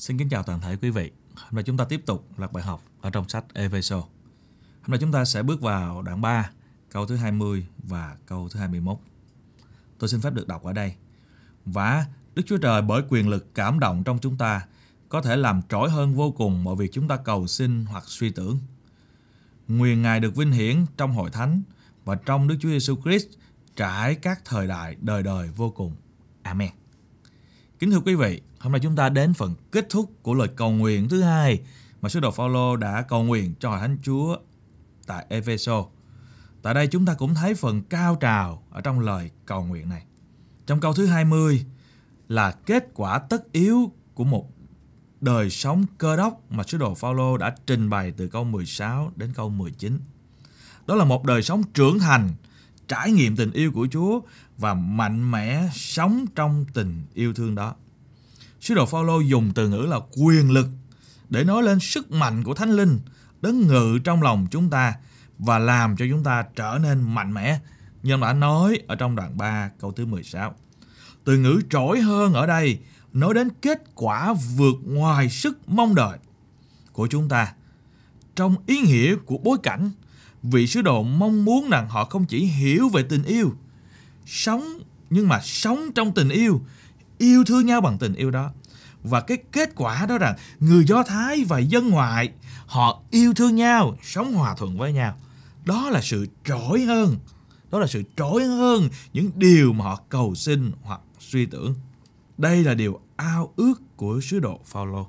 Xin kính chào toàn thể quý vị. Hôm nay chúng ta tiếp tục loạt bài học ở trong sách Efeso. Hôm nay chúng ta sẽ bước vào đoạn 3, câu thứ 20 và câu thứ 21. Tôi xin phép được đọc ở đây. Và Đức Chúa Trời bởi quyền lực cảm động trong chúng ta có thể làm trỗi hơn vô cùng mọi việc chúng ta cầu xin hoặc suy tưởng. Nguyện Ngài được vinh hiển trong hội thánh và trong Đức Chúa Giêsu Christ trải các thời đại đời đời vô cùng. Amen. Kính thưa quý vị, hôm nay chúng ta đến phần kết thúc của lời cầu nguyện thứ hai mà sứ đồ Phaolô đã cầu nguyện cho thánh Chúa tại Efeso. Tại đây chúng ta cũng thấy phần cao trào ở trong lời cầu nguyện này. Trong câu thứ 20 là kết quả tất yếu của một đời sống cơ đốc mà sứ đồ Phaolô đã trình bày từ câu 16 đến câu 19. Đó là một đời sống trưởng thành trải nghiệm tình yêu của Chúa và mạnh mẽ sống trong tình yêu thương đó. Sứ đồ Phaolô dùng từ ngữ là quyền lực để nói lên sức mạnh của Thánh Linh đấng ngự trong lòng chúng ta và làm cho chúng ta trở nên mạnh mẽ như ông đã nói ở trong đoạn 3 câu thứ 16. Từ ngữ trỗi hơn ở đây nói đến kết quả vượt ngoài sức mong đợi của chúng ta trong ý nghĩa của bối cảnh vị sứ đồ mong muốn rằng họ không chỉ hiểu về tình yêu, sống nhưng mà sống trong tình yêu, yêu thương nhau bằng tình yêu đó. Và cái kết quả đó rằng người Do Thái và dân ngoại họ yêu thương nhau, sống hòa thuận với nhau. Đó là sự trỗi hơn, đó là sự trỗi hơn những điều mà họ cầu xin hoặc suy tưởng. Đây là điều ao ước của sứ đồ Phaolô.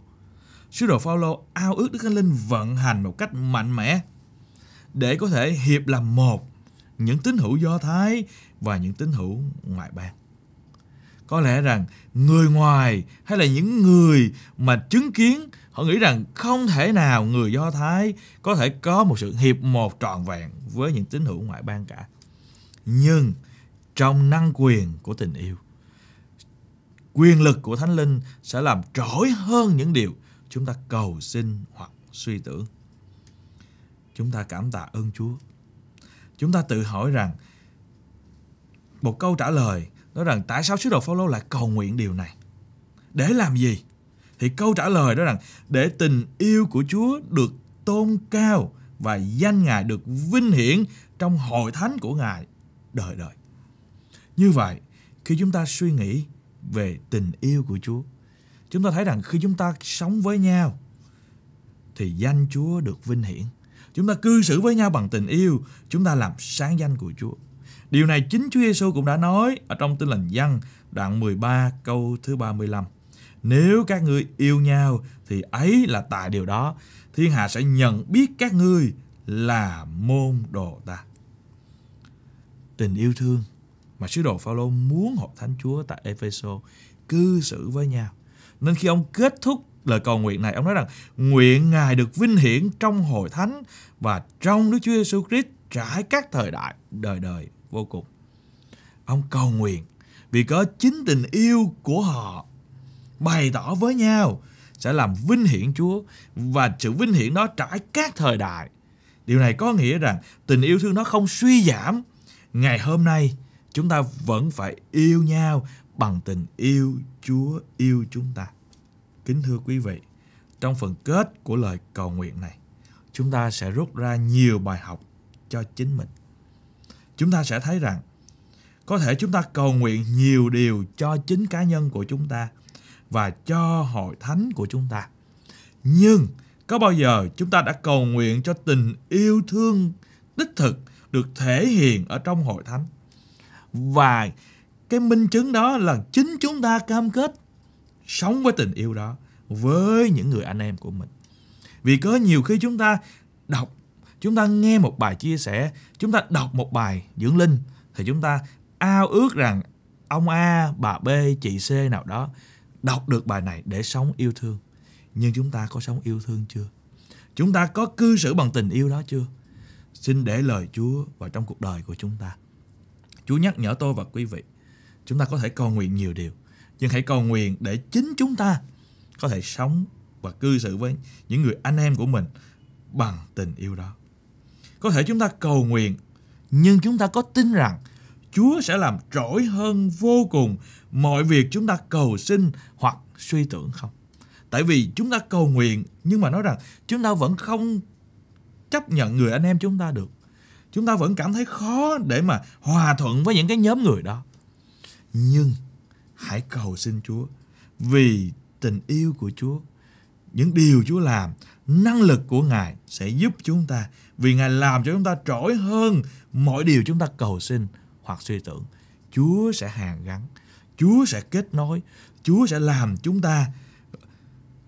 Sứ đồ Phaolô ao ước Đức Thánh Linh vận hành một cách mạnh mẽ để có thể hiệp làm một những tín hữu Do Thái và những tín hữu ngoại bang. Có lẽ rằng người ngoài hay là những người mà chứng kiến họ nghĩ rằng không thể nào người Do Thái có thể có một sự hiệp một trọn vẹn với những tín hữu ngoại bang cả. Nhưng trong năng quyền của tình yêu, quyền lực của Thánh Linh sẽ làm trỗi hơn những điều chúng ta cầu xin hoặc suy tưởng chúng ta cảm tạ ơn Chúa. Chúng ta tự hỏi rằng một câu trả lời đó rằng tại sao sứ đồ Phaolô lại cầu nguyện điều này? Để làm gì? Thì câu trả lời đó rằng để tình yêu của Chúa được tôn cao và danh Ngài được vinh hiển trong hội thánh của Ngài đời đời. Như vậy, khi chúng ta suy nghĩ về tình yêu của Chúa, chúng ta thấy rằng khi chúng ta sống với nhau thì danh Chúa được vinh hiển chúng ta cư xử với nhau bằng tình yêu, chúng ta làm sáng danh của Chúa. Điều này chính Chúa Giêsu cũng đã nói ở trong Tin lành Giăng đoạn 13 câu thứ 35. Nếu các ngươi yêu nhau thì ấy là tại điều đó, thiên hạ sẽ nhận biết các ngươi là môn đồ ta. Tình yêu thương mà sứ đồ Phaolô muốn hộp thánh Chúa tại Epheso cư xử với nhau. Nên khi ông kết thúc lời cầu nguyện này ông nói rằng nguyện ngài được vinh hiển trong hội thánh và trong Đức Chúa Giêsu Christ trải các thời đại đời đời vô cùng. Ông cầu nguyện vì có chính tình yêu của họ bày tỏ với nhau sẽ làm vinh hiển Chúa và sự vinh hiển đó trải các thời đại. Điều này có nghĩa rằng tình yêu thương nó không suy giảm. Ngày hôm nay chúng ta vẫn phải yêu nhau bằng tình yêu Chúa yêu chúng ta. Kính thưa quý vị, trong phần kết của lời cầu nguyện này, chúng ta sẽ rút ra nhiều bài học cho chính mình. Chúng ta sẽ thấy rằng có thể chúng ta cầu nguyện nhiều điều cho chính cá nhân của chúng ta và cho hội thánh của chúng ta. Nhưng có bao giờ chúng ta đã cầu nguyện cho tình yêu thương đích thực được thể hiện ở trong hội thánh? Và cái minh chứng đó là chính chúng ta cam kết sống với tình yêu đó với những người anh em của mình vì có nhiều khi chúng ta đọc chúng ta nghe một bài chia sẻ chúng ta đọc một bài dưỡng linh thì chúng ta ao ước rằng ông a bà b chị c nào đó đọc được bài này để sống yêu thương nhưng chúng ta có sống yêu thương chưa chúng ta có cư xử bằng tình yêu đó chưa xin để lời chúa vào trong cuộc đời của chúng ta chúa nhắc nhở tôi và quý vị chúng ta có thể cầu nguyện nhiều điều nhưng hãy cầu nguyện để chính chúng ta có thể sống và cư xử với những người anh em của mình bằng tình yêu đó. Có thể chúng ta cầu nguyện nhưng chúng ta có tin rằng Chúa sẽ làm trỗi hơn vô cùng mọi việc chúng ta cầu xin hoặc suy tưởng không? Tại vì chúng ta cầu nguyện nhưng mà nói rằng chúng ta vẫn không chấp nhận người anh em chúng ta được. Chúng ta vẫn cảm thấy khó để mà hòa thuận với những cái nhóm người đó. Nhưng hãy cầu xin Chúa vì tình yêu của Chúa những điều Chúa làm năng lực của Ngài sẽ giúp chúng ta vì Ngài làm cho chúng ta trỗi hơn mọi điều chúng ta cầu xin hoặc suy tưởng Chúa sẽ hàn gắn Chúa sẽ kết nối Chúa sẽ làm chúng ta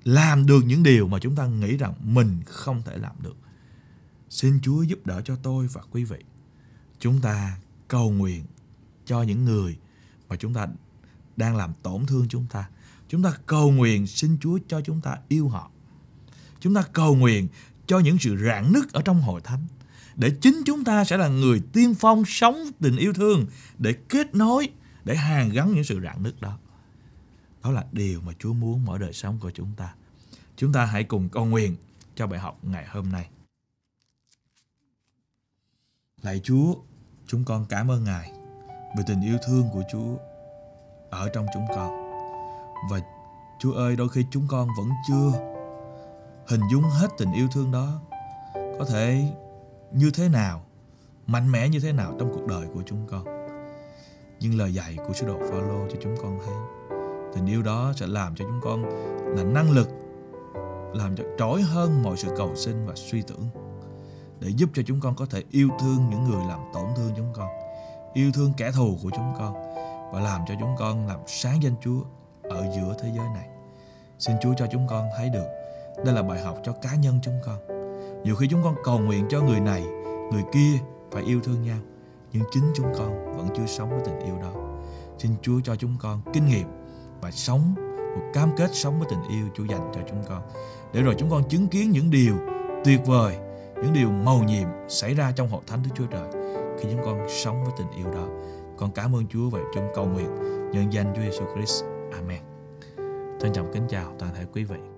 làm được những điều mà chúng ta nghĩ rằng mình không thể làm được xin Chúa giúp đỡ cho tôi và quý vị chúng ta cầu nguyện cho những người mà chúng ta đang làm tổn thương chúng ta. Chúng ta cầu nguyện xin Chúa cho chúng ta yêu họ. Chúng ta cầu nguyện cho những sự rạn nứt ở trong hội thánh để chính chúng ta sẽ là người tiên phong sống tình yêu thương để kết nối để hàn gắn những sự rạn nứt đó. Đó là điều mà Chúa muốn mỗi đời sống của chúng ta. Chúng ta hãy cùng cầu nguyện cho bài học ngày hôm nay. Lạy Chúa, chúng con cảm ơn Ngài về tình yêu thương của Chúa ở trong chúng con và chúa ơi đôi khi chúng con vẫn chưa hình dung hết tình yêu thương đó có thể như thế nào mạnh mẽ như thế nào trong cuộc đời của chúng con nhưng lời dạy của sứ đồ Phaolô cho chúng con thấy tình yêu đó sẽ làm cho chúng con là năng lực làm cho trỗi hơn mọi sự cầu xin và suy tưởng để giúp cho chúng con có thể yêu thương những người làm tổn thương chúng con yêu thương kẻ thù của chúng con và làm cho chúng con làm sáng danh Chúa ở giữa thế giới này. Xin Chúa cho chúng con thấy được đây là bài học cho cá nhân chúng con. Nhiều khi chúng con cầu nguyện cho người này, người kia phải yêu thương nhau, nhưng chính chúng con vẫn chưa sống với tình yêu đó. Xin Chúa cho chúng con kinh nghiệm và sống một cam kết sống với tình yêu Chúa dành cho chúng con. Để rồi chúng con chứng kiến những điều tuyệt vời, những điều màu nhiệm xảy ra trong hội thánh Đức Chúa Trời khi chúng con sống với tình yêu đó. Con cảm ơn Chúa và chúng cầu nguyện nhân danh Chúa Giêsu Christ. Amen. Trân trọng kính chào toàn thể quý vị.